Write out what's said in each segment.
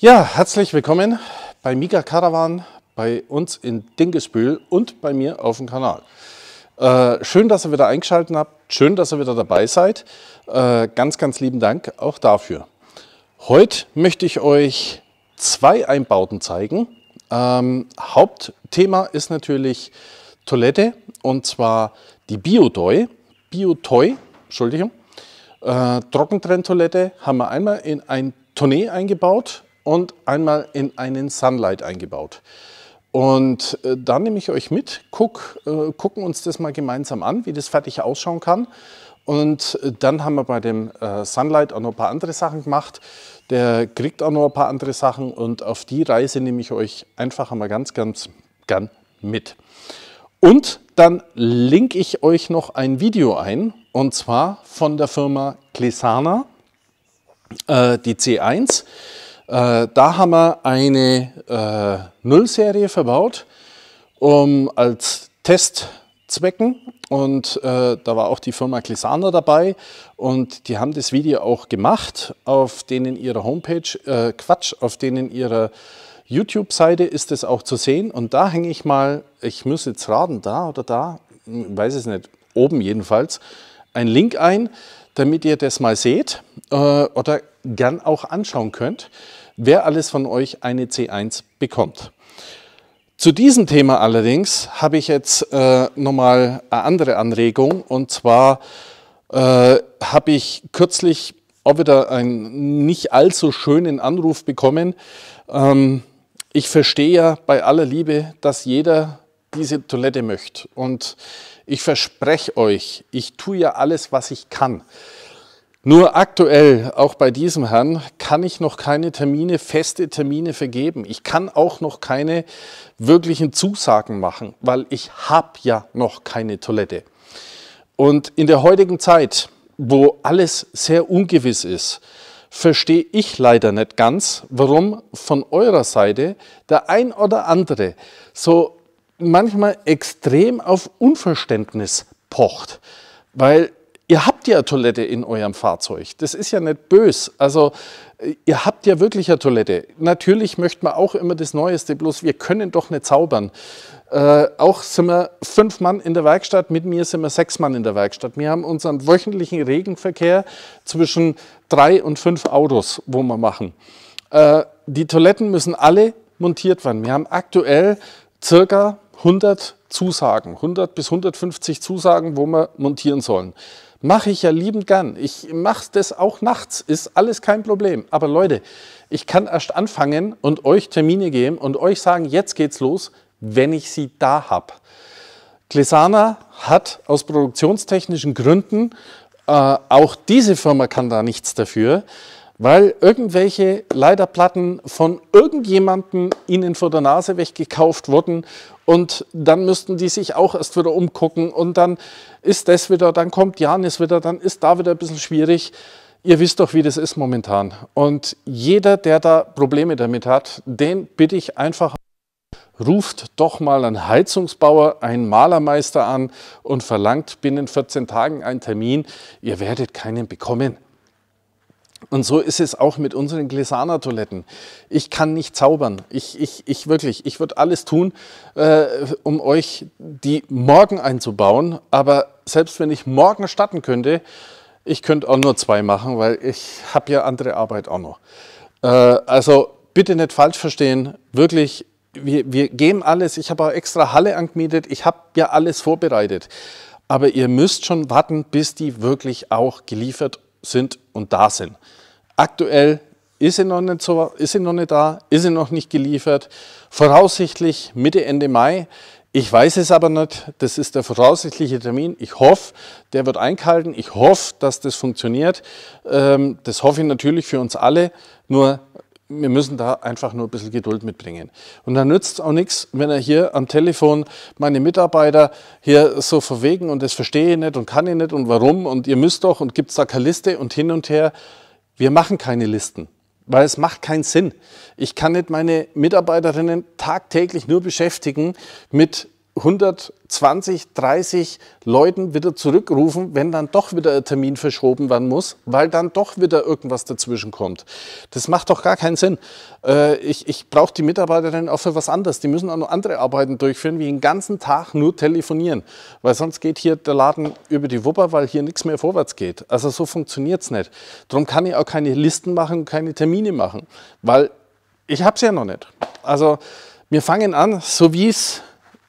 Ja, herzlich willkommen bei Mika Caravan, bei uns in Dingesbühl und bei mir auf dem Kanal. Äh, schön, dass ihr wieder eingeschaltet habt, schön, dass ihr wieder dabei seid. Äh, ganz, ganz lieben Dank auch dafür. Heute möchte ich euch zwei Einbauten zeigen. Ähm, Hauptthema ist natürlich Toilette und zwar die Biotoy. Biotoy, Entschuldigung. Äh, Trockentrenntoilette haben wir einmal in ein Tournee eingebaut und einmal in einen Sunlight eingebaut. Und äh, da nehme ich euch mit, guck, äh, gucken uns das mal gemeinsam an, wie das fertig ausschauen kann. Und äh, dann haben wir bei dem äh, Sunlight auch noch ein paar andere Sachen gemacht. Der kriegt auch noch ein paar andere Sachen und auf die Reise nehme ich euch einfach einmal ganz, ganz gern mit. Und dann linke ich euch noch ein Video ein und zwar von der Firma Klesana, äh, die C1. Äh, da haben wir eine äh, Nullserie verbaut, um als Testzwecken und äh, da war auch die Firma Glissana dabei und die haben das Video auch gemacht auf denen ihrer Homepage, äh, Quatsch, auf denen ihrer YouTube-Seite ist es auch zu sehen und da hänge ich mal, ich muss jetzt raten, da oder da, hm, weiß es nicht, oben jedenfalls, einen Link ein, damit ihr das mal seht äh, oder gern auch anschauen könnt, wer alles von euch eine C1 bekommt. Zu diesem Thema allerdings habe ich jetzt äh, nochmal eine andere Anregung und zwar äh, habe ich kürzlich auch wieder einen nicht allzu schönen Anruf bekommen. Ähm, ich verstehe ja bei aller Liebe, dass jeder diese Toilette möchte und ich verspreche euch, ich tue ja alles, was ich kann. Nur aktuell, auch bei diesem Herrn, kann ich noch keine Termine, feste Termine vergeben. Ich kann auch noch keine wirklichen Zusagen machen, weil ich habe ja noch keine Toilette. Und in der heutigen Zeit, wo alles sehr ungewiss ist, verstehe ich leider nicht ganz, warum von eurer Seite der ein oder andere so manchmal extrem auf Unverständnis pocht. Weil ihr habt ja eine Toilette in eurem Fahrzeug. Das ist ja nicht bös. Also äh, ihr habt ja wirklich eine Toilette. Natürlich möchte man auch immer das Neueste, bloß wir können doch nicht zaubern. Äh, auch sind wir fünf Mann in der Werkstatt, mit mir sind wir sechs Mann in der Werkstatt. Wir haben unseren wöchentlichen Regenverkehr zwischen drei und fünf Autos, wo wir machen. Äh, die Toiletten müssen alle montiert werden. Wir haben aktuell circa 100 Zusagen, 100 bis 150 Zusagen, wo wir montieren sollen. Mache ich ja liebend gern. Ich mache das auch nachts, ist alles kein Problem. Aber Leute, ich kann erst anfangen und euch Termine geben und euch sagen, jetzt geht's los, wenn ich sie da habe. Glesana hat aus produktionstechnischen Gründen, äh, auch diese Firma kann da nichts dafür, weil irgendwelche Leiterplatten von irgendjemandem ihnen vor der Nase weggekauft wurden und dann müssten die sich auch erst wieder umgucken und dann ist das wieder, dann kommt Janis wieder, dann ist da wieder ein bisschen schwierig. Ihr wisst doch, wie das ist momentan. Und jeder, der da Probleme damit hat, den bitte ich einfach, ruft doch mal einen Heizungsbauer, einen Malermeister an und verlangt binnen 14 Tagen einen Termin. Ihr werdet keinen bekommen. Und so ist es auch mit unseren Glesana-Toiletten. Ich kann nicht zaubern. Ich, ich, ich wirklich, ich würde alles tun, äh, um euch die morgen einzubauen. Aber selbst wenn ich morgen starten könnte, ich könnte auch nur zwei machen, weil ich habe ja andere Arbeit auch noch. Äh, also bitte nicht falsch verstehen. Wirklich, wir, wir geben alles. Ich habe auch extra Halle angemietet. Ich habe ja alles vorbereitet. Aber ihr müsst schon warten, bis die wirklich auch geliefert sind und da sind. Aktuell ist sie noch nicht, so, ist sie noch nicht da, ist sie noch nicht geliefert. Voraussichtlich Mitte, Ende Mai. Ich weiß es aber nicht. Das ist der voraussichtliche Termin. Ich hoffe, der wird eingehalten. Ich hoffe, dass das funktioniert. Ähm, das hoffe ich natürlich für uns alle. Nur wir müssen da einfach nur ein bisschen Geduld mitbringen. Und dann nützt es auch nichts, wenn er hier am Telefon meine Mitarbeiter hier so verwegen und das verstehe ich nicht und kann ich nicht und warum und ihr müsst doch und gibt es da keine Liste und hin und her. Wir machen keine Listen, weil es macht keinen Sinn. Ich kann nicht meine Mitarbeiterinnen tagtäglich nur beschäftigen mit 120, 30 Leuten wieder zurückrufen, wenn dann doch wieder ein Termin verschoben werden muss, weil dann doch wieder irgendwas dazwischen kommt. Das macht doch gar keinen Sinn. Äh, ich ich brauche die Mitarbeiterinnen auch für was anderes. Die müssen auch noch andere Arbeiten durchführen, wie den ganzen Tag nur telefonieren. Weil sonst geht hier der Laden über die Wupper, weil hier nichts mehr vorwärts geht. Also so funktioniert es nicht. Darum kann ich auch keine Listen machen, keine Termine machen, weil ich habe es ja noch nicht. Also wir fangen an, so wie es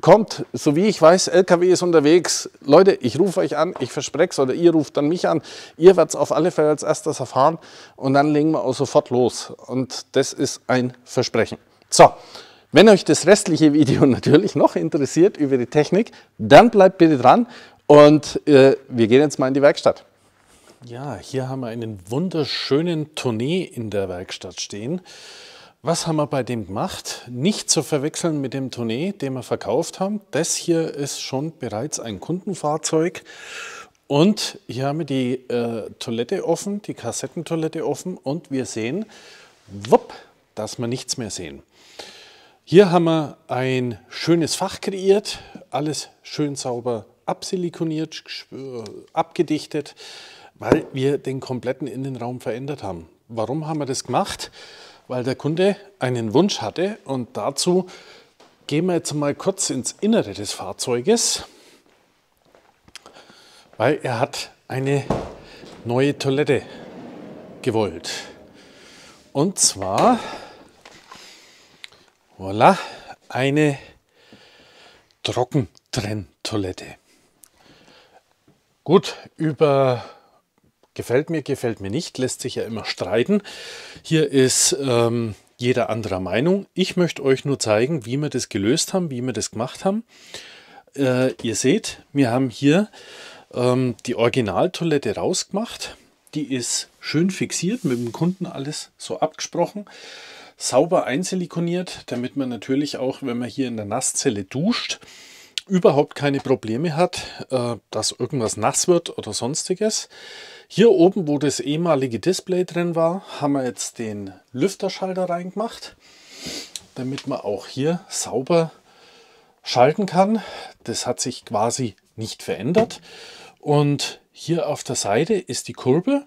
kommt, so wie ich weiß, LKW ist unterwegs. Leute, ich rufe euch an, ich verspreche es oder ihr ruft dann mich an. Ihr werdet es auf alle Fälle als erstes erfahren und dann legen wir auch sofort los. Und das ist ein Versprechen. So, wenn euch das restliche Video natürlich noch interessiert über die Technik, dann bleibt bitte dran und äh, wir gehen jetzt mal in die Werkstatt. Ja, hier haben wir einen wunderschönen Tournee in der Werkstatt stehen. Was haben wir bei dem gemacht? Nicht zu verwechseln mit dem Tournee, den wir verkauft haben. Das hier ist schon bereits ein Kundenfahrzeug. Und hier haben wir die äh, Toilette offen, die Kassettentoilette offen und wir sehen, wupp, dass wir nichts mehr sehen. Hier haben wir ein schönes Fach kreiert, alles schön sauber absilikoniert, abgedichtet, weil wir den kompletten Innenraum verändert haben. Warum haben wir das gemacht? weil der Kunde einen Wunsch hatte. Und dazu gehen wir jetzt mal kurz ins Innere des Fahrzeuges, weil er hat eine neue Toilette gewollt. Und zwar, voilà, eine Trockentrenntoilette. Gut, über Gefällt mir, gefällt mir nicht, lässt sich ja immer streiten. Hier ist ähm, jeder anderer Meinung. Ich möchte euch nur zeigen, wie wir das gelöst haben, wie wir das gemacht haben. Äh, ihr seht, wir haben hier ähm, die Originaltoilette rausgemacht. Die ist schön fixiert, mit dem Kunden alles so abgesprochen. Sauber einsilikoniert, damit man natürlich auch, wenn man hier in der Nasszelle duscht, überhaupt keine Probleme hat, äh, dass irgendwas nass wird oder sonstiges. Hier oben, wo das ehemalige Display drin war, haben wir jetzt den Lüfterschalter reingemacht, damit man auch hier sauber schalten kann. Das hat sich quasi nicht verändert. Und hier auf der Seite ist die Kurbel,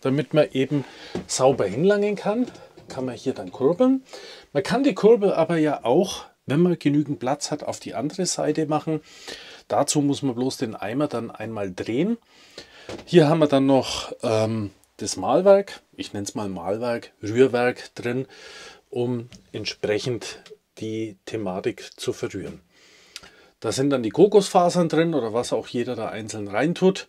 damit man eben sauber hinlangen kann kann man hier dann kurbeln. Man kann die Kurbel aber ja auch wenn man genügend Platz hat, auf die andere Seite machen. Dazu muss man bloß den Eimer dann einmal drehen. Hier haben wir dann noch ähm, das Mahlwerk, ich nenne es mal Mahlwerk, Rührwerk drin, um entsprechend die Thematik zu verrühren. Da sind dann die Kokosfasern drin oder was auch jeder da einzeln reintut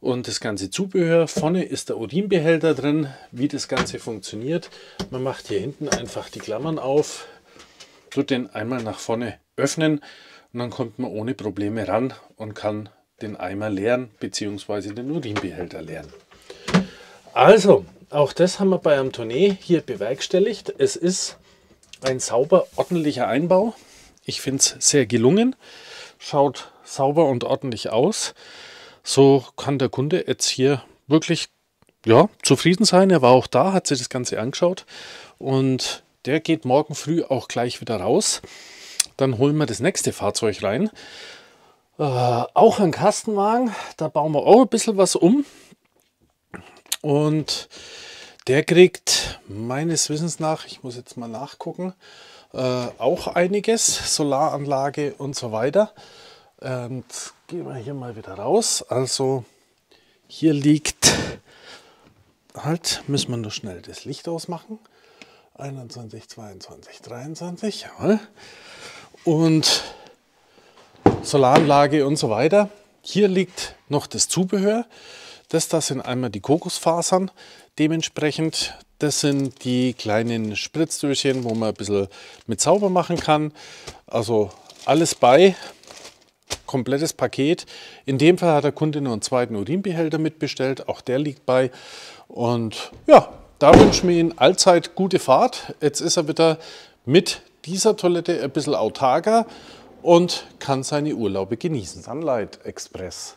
und das ganze Zubehör. Vorne ist der Urinbehälter drin, wie das Ganze funktioniert. Man macht hier hinten einfach die Klammern auf, tut den einmal nach vorne öffnen und dann kommt man ohne Probleme ran und kann den Eimer leeren bzw. den Urinbehälter leeren. Also, auch das haben wir bei einem Tournee hier bewerkstelligt. Es ist ein sauber, ordentlicher Einbau. Ich finde es sehr gelungen. Schaut sauber und ordentlich aus. So kann der Kunde jetzt hier wirklich ja, zufrieden sein. Er war auch da, hat sich das Ganze angeschaut und der geht morgen früh auch gleich wieder raus. Dann holen wir das nächste Fahrzeug rein. Äh, auch ein Kastenwagen. Da bauen wir auch ein bisschen was um. Und der kriegt meines Wissens nach, ich muss jetzt mal nachgucken, äh, auch einiges. Solaranlage und so weiter. Und gehen wir hier mal wieder raus. Also hier liegt halt, müssen wir nur schnell das Licht ausmachen. 21, 22, 23, jawohl. Und Solaranlage und so weiter. Hier liegt noch das Zubehör. Das da sind einmal die Kokosfasern dementsprechend. Das sind die kleinen Spritzdöschen, wo man ein bisschen mit sauber machen kann. Also alles bei, komplettes Paket. In dem Fall hat der Kunde nur einen zweiten Urinbehälter mitbestellt, auch der liegt bei. Und ja, da wünschen wir Ihnen allzeit gute Fahrt. Jetzt ist er wieder mit dieser Toilette ein bisschen autarker und kann seine Urlaube genießen. Sunlight Express.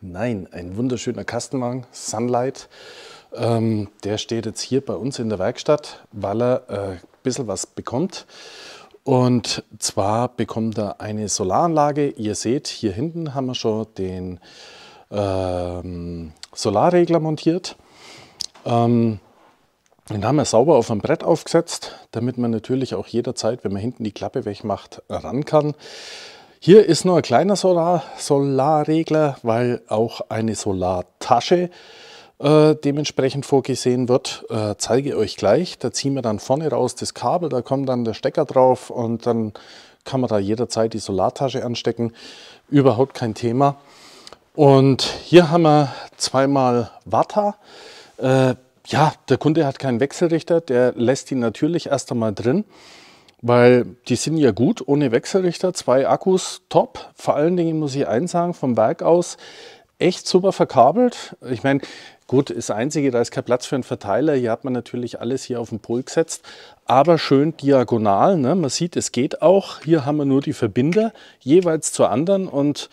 Nein, ein wunderschöner Kastenwagen, Sunlight. Ähm, der steht jetzt hier bei uns in der Werkstatt, weil er äh, ein bisschen was bekommt. Und zwar bekommt er eine Solaranlage. Ihr seht, hier hinten haben wir schon den ähm, Solarregler montiert. Ähm, den haben wir sauber auf ein Brett aufgesetzt, damit man natürlich auch jederzeit, wenn man hinten die Klappe wegmacht, ran kann. Hier ist nur ein kleiner Solar Solarregler, weil auch eine Solartasche äh, dementsprechend vorgesehen wird, äh, zeige ich euch gleich. Da ziehen wir dann vorne raus das Kabel, da kommt dann der Stecker drauf und dann kann man da jederzeit die Solartasche anstecken. Überhaupt kein Thema. Und hier haben wir zweimal Watta. Äh, ja, der Kunde hat keinen Wechselrichter, der lässt ihn natürlich erst einmal drin, weil die sind ja gut ohne Wechselrichter, zwei Akkus, top. Vor allen Dingen muss ich eins sagen, vom Werk aus echt super verkabelt. Ich meine, gut, das Einzige, da ist kein Platz für einen Verteiler, hier hat man natürlich alles hier auf den Pol gesetzt, aber schön diagonal, ne? man sieht, es geht auch. Hier haben wir nur die Verbinder jeweils zur anderen und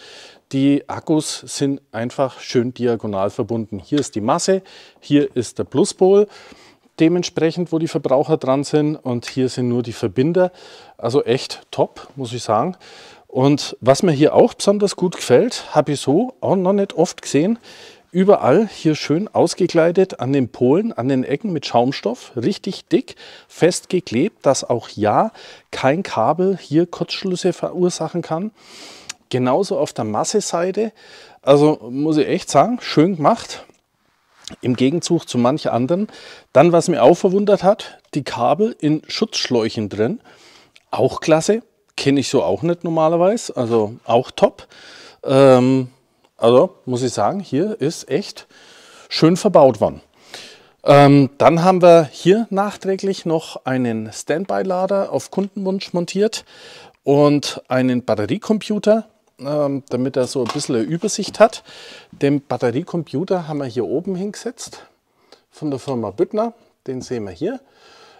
die Akkus sind einfach schön diagonal verbunden. Hier ist die Masse, hier ist der Pluspol dementsprechend, wo die Verbraucher dran sind und hier sind nur die Verbinder. Also echt top, muss ich sagen. Und was mir hier auch besonders gut gefällt, habe ich so auch noch nicht oft gesehen, überall hier schön ausgekleidet an den Polen, an den Ecken mit Schaumstoff, richtig dick, festgeklebt, dass auch ja kein Kabel hier Kurzschlüsse verursachen kann. Genauso auf der Masseseite. Also muss ich echt sagen, schön gemacht. Im Gegenzug zu manch anderen. Dann, was mir auch verwundert hat, die Kabel in Schutzschläuchen drin. Auch klasse. Kenne ich so auch nicht normalerweise. Also auch top. Ähm, also muss ich sagen, hier ist echt schön verbaut worden. Ähm, dann haben wir hier nachträglich noch einen Standby-Lader auf Kundenwunsch montiert und einen Batteriecomputer ähm, damit er so ein bisschen eine Übersicht hat. Den Batteriecomputer haben wir hier oben hingesetzt von der Firma Büttner. Den sehen wir hier.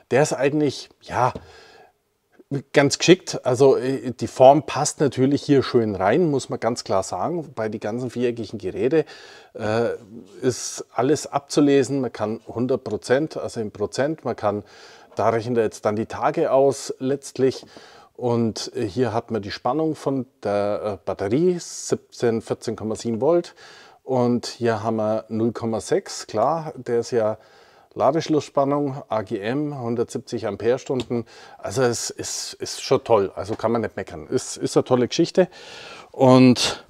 Der ist eigentlich, ja, ganz geschickt. Also äh, die Form passt natürlich hier schön rein, muss man ganz klar sagen. Bei den ganzen viereckigen Geräten äh, ist alles abzulesen. Man kann 100 Prozent, also in Prozent, man kann, da rechnet er jetzt dann die Tage aus letztlich. Und äh, hier hat man die Spannung von der äh, Batterie, 17, 14,7 Volt. Und hier haben wir 0,6, klar, der ist ja Ladeschlussspannung, AGM, 170 Amperestunden. Also es ist, ist schon toll, also kann man nicht meckern. Ist, ist eine tolle Geschichte. Und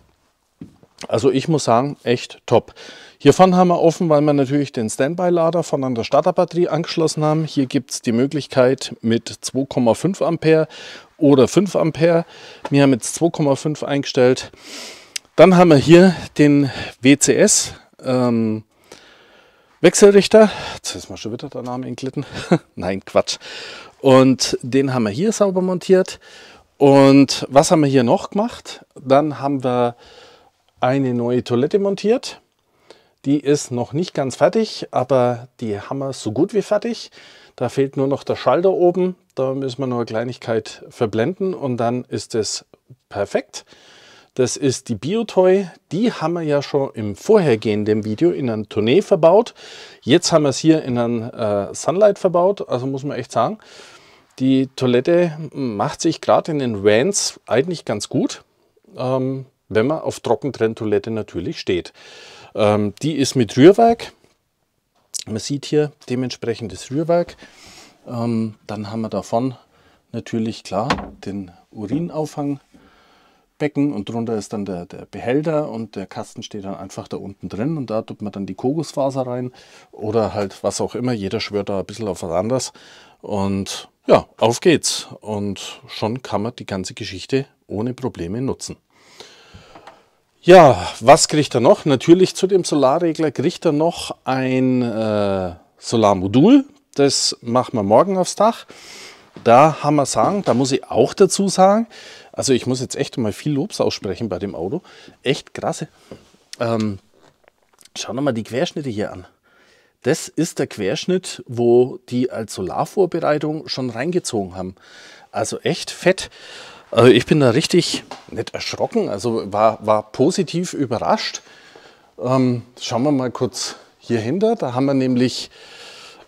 also ich muss sagen, echt top. Hier vorne haben wir offen, weil wir natürlich den Standby-Lader von an der Starterbatterie angeschlossen haben. Hier gibt es die Möglichkeit mit 2,5 Ampere oder 5 Ampere. Wir haben jetzt 2,5 eingestellt. Dann haben wir hier den WCS ähm, Wechselrichter. Jetzt ist mal schon wieder der Name entglitten. Nein, Quatsch. Und den haben wir hier sauber montiert. Und was haben wir hier noch gemacht? Dann haben wir eine neue Toilette montiert. Die ist noch nicht ganz fertig, aber die haben wir so gut wie fertig. Da fehlt nur noch der Schalter oben. Da müssen wir nur eine Kleinigkeit verblenden und dann ist es perfekt. Das ist die Biotoy. Die haben wir ja schon im vorhergehenden Video in einem Tournee verbaut. Jetzt haben wir es hier in einem äh, Sunlight verbaut. Also muss man echt sagen, die Toilette macht sich gerade in den Vans eigentlich ganz gut, ähm, wenn man auf Trockentrenntoilette natürlich steht. Ähm, die ist mit Rührwerk. Man sieht hier dementsprechend das Rührwerk. Ähm, dann haben wir davon natürlich klar den Urinauffangbecken und drunter ist dann der, der, Behälter und der Kasten steht dann einfach da unten drin und da tut man dann die Kokosfaser rein oder halt was auch immer. Jeder schwört da ein bisschen auf was anderes und ja, auf geht's. Und schon kann man die ganze Geschichte ohne Probleme nutzen. Ja, was kriegt er noch? Natürlich zu dem Solarregler kriegt er noch ein äh, Solarmodul. Das machen wir morgen aufs Dach. Da haben wir sagen, da muss ich auch dazu sagen, also ich muss jetzt echt mal viel Lobs aussprechen bei dem Auto. Echt krasse. Ähm, schauen wir mal die Querschnitte hier an. Das ist der Querschnitt, wo die als Solarvorbereitung schon reingezogen haben. Also echt fett. Also ich bin da richtig nicht erschrocken, also war, war positiv überrascht. Ähm, schauen wir mal kurz hier hinter. Da haben wir nämlich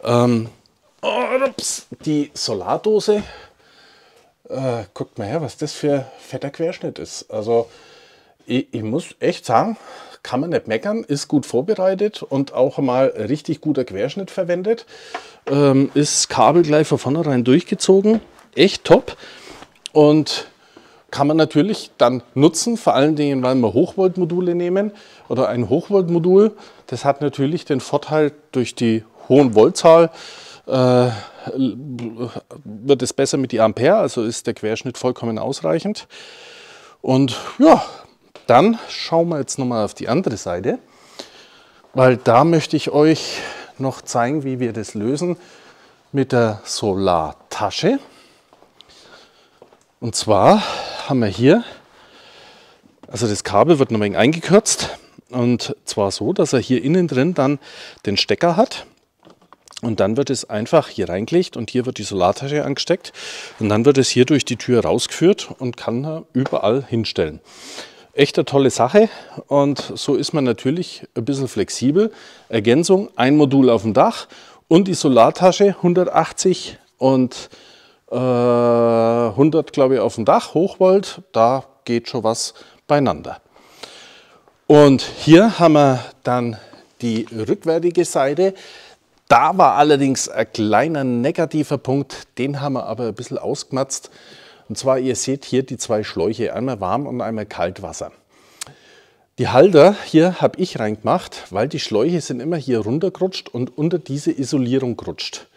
ähm, oh, ups, die Solardose. Äh, guckt mal her, was das für fetter Querschnitt ist. Also ich, ich muss echt sagen, kann man nicht meckern, ist gut vorbereitet und auch mal richtig guter Querschnitt verwendet. Ähm, ist Kabel gleich von vornherein durchgezogen. Echt top. Und kann man natürlich dann nutzen, vor allen Dingen, weil wir Hochvoltmodule nehmen oder ein Hochvoltmodul. Das hat natürlich den Vorteil durch die hohen Voltzahl, äh, wird es besser mit die Ampere, also ist der Querschnitt vollkommen ausreichend. Und ja, dann schauen wir jetzt nochmal auf die andere Seite, weil da möchte ich euch noch zeigen, wie wir das lösen mit der Solartasche. Und zwar haben wir hier, also das Kabel wird noch ein eingekürzt und zwar so, dass er hier innen drin dann den Stecker hat und dann wird es einfach hier reingelegt und hier wird die Solartasche angesteckt und dann wird es hier durch die Tür rausgeführt und kann er überall hinstellen. Echt eine tolle Sache und so ist man natürlich ein bisschen flexibel. Ergänzung, ein Modul auf dem Dach und die Solartasche 180 und 100, äh, glaube ich, auf dem Dach, Hochvolt, da geht schon was beieinander. Und hier haben wir dann die rückwärtige Seite. Da war allerdings ein kleiner negativer Punkt, den haben wir aber ein bisschen ausgematzt. Und zwar, ihr seht hier die zwei Schläuche, einmal warm und einmal Kaltwasser. Die Halter hier habe ich reingemacht, weil die Schläuche sind immer hier runtergerutscht und unter diese Isolierung gerutscht.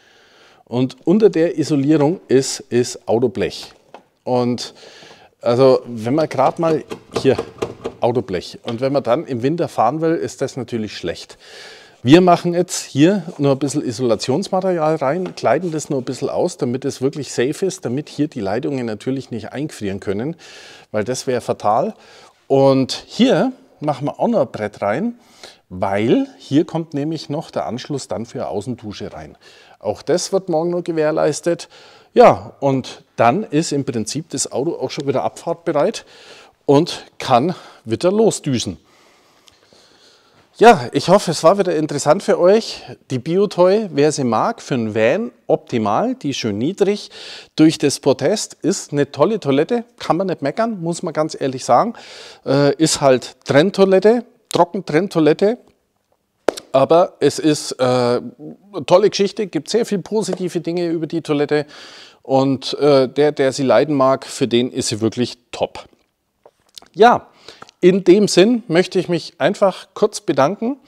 Und unter der Isolierung ist, ist Autoblech. Und also wenn man gerade mal hier Autoblech und wenn man dann im Winter fahren will, ist das natürlich schlecht. Wir machen jetzt hier nur ein bisschen Isolationsmaterial rein, kleiden das nur ein bisschen aus, damit es wirklich safe ist, damit hier die Leitungen natürlich nicht einfrieren können, weil das wäre fatal. Und hier machen wir auch noch ein Brett rein, weil hier kommt nämlich noch der Anschluss dann für eine Außendusche rein. Auch das wird morgen noch gewährleistet. Ja, und dann ist im Prinzip das Auto auch schon wieder abfahrtbereit und kann wieder losdüsen. Ja, ich hoffe, es war wieder interessant für euch. Die Biotoy, wer sie mag, für einen Van optimal, die ist schön niedrig. Durch das Protest ist eine tolle Toilette, kann man nicht meckern, muss man ganz ehrlich sagen. Äh, ist halt Trenntoilette, Trockentrenntoilette, aber es ist äh, eine tolle Geschichte, gibt sehr viele positive Dinge über die Toilette. Und äh, der, der sie leiden mag, für den ist sie wirklich top. Ja, in dem Sinn möchte ich mich einfach kurz bedanken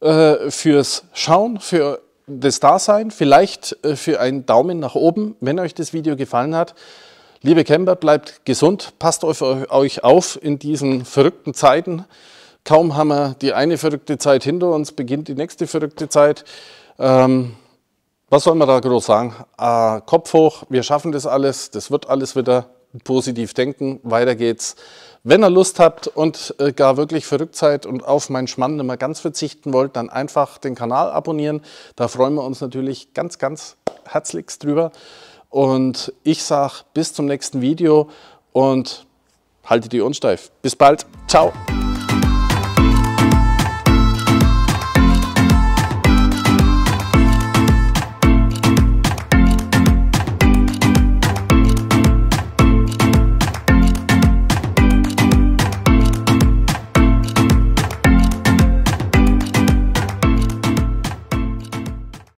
äh, fürs Schauen, für das Dasein, vielleicht äh, für einen Daumen nach oben, wenn euch das Video gefallen hat. Liebe Camper, bleibt gesund, passt auf euch auf in diesen verrückten Zeiten. Kaum haben wir die eine verrückte Zeit hinter uns, beginnt die nächste verrückte Zeit. Ähm, was soll man da groß sagen? Äh, Kopf hoch, wir schaffen das alles, das wird alles wieder positiv denken, weiter geht's. Wenn ihr Lust habt und äh, gar wirklich verrückt seid und auf meinen Schmann nicht mehr ganz verzichten wollt, dann einfach den Kanal abonnieren. Da freuen wir uns natürlich ganz, ganz herzlichst drüber. Und ich sage bis zum nächsten Video und haltet die uns steif. Bis bald. Ciao.